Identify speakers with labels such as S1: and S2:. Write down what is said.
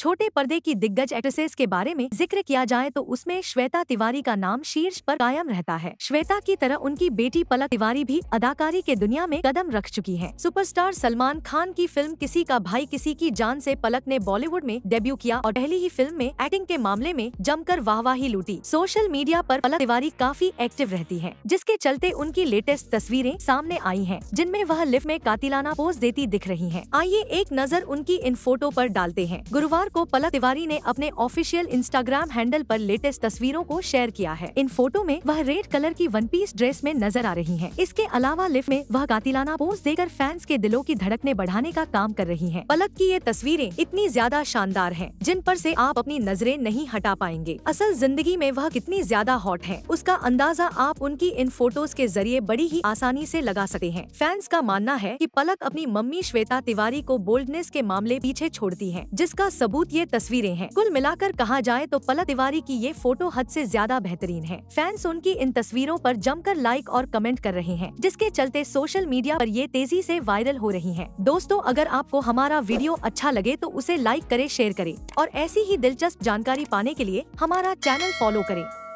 S1: छोटे पर्दे की दिग्गज एक्ट्रेसेस के बारे में जिक्र किया जाए तो उसमें श्वेता तिवारी का नाम शीर्ष पर कायम रहता है श्वेता की तरह उनकी बेटी पलक तिवारी भी अदाकारी के दुनिया में कदम रख चुकी है सुपरस्टार सलमान खान की फिल्म किसी का भाई किसी की जान से पलक ने बॉलीवुड में डेब्यू किया और पहली ही फिल्म में एक्टिंग के मामले में जमकर वाहवाही लूटी सोशल मीडिया पर पलक तिवारी काफी एक्टिव रहती है जिसके चलते उनकी लेटेस्ट तस्वीरें सामने आई है जिनमें वह लिफ्ट में कातिलाना पोज देती दिख रही है आइए एक नजर उनकी इन फोटो आरोप डालते हैं गुरुवार को पलक तिवारी ने अपने ऑफिशियल इंस्टाग्राम हैंडल पर लेटेस्ट तस्वीरों को शेयर किया है इन फोटो में वह रेड कलर की वन पीस ड्रेस में नजर आ रही है इसके अलावा लिफ्ट में वह कातिलाना पोज देकर फैंस के दिलों की धड़कने बढ़ाने का काम कर रही है पलक की ये तस्वीरें इतनी ज्यादा शानदार है जिन पर ऐसी आप अपनी नजरें नहीं हटा पाएंगे असल जिंदगी में वह कितनी ज्यादा हॉट है उसका अंदाजा आप उनकी इन फोटोज के जरिए बड़ी ही आसानी ऐसी लगा सकते हैं फैंस का मानना है की पलक अपनी मम्मी श्वेता तिवारी को बोल्डनेस के मामले पीछे छोड़ती है जिसका सबूत मजबूत ये तस्वीरें हैं कुल मिलाकर कहा जाए तो पलक तिवारी की ये फोटो हद से ज्यादा बेहतरीन है फैंस उनकी इन तस्वीरों पर जमकर लाइक और कमेंट कर रहे हैं जिसके चलते सोशल मीडिया पर ये तेजी से वायरल हो रही है दोस्तों अगर आपको हमारा वीडियो अच्छा लगे तो उसे लाइक करे शेयर करे और ऐसी ही दिलचस्प जानकारी पाने के लिए हमारा चैनल फॉलो करे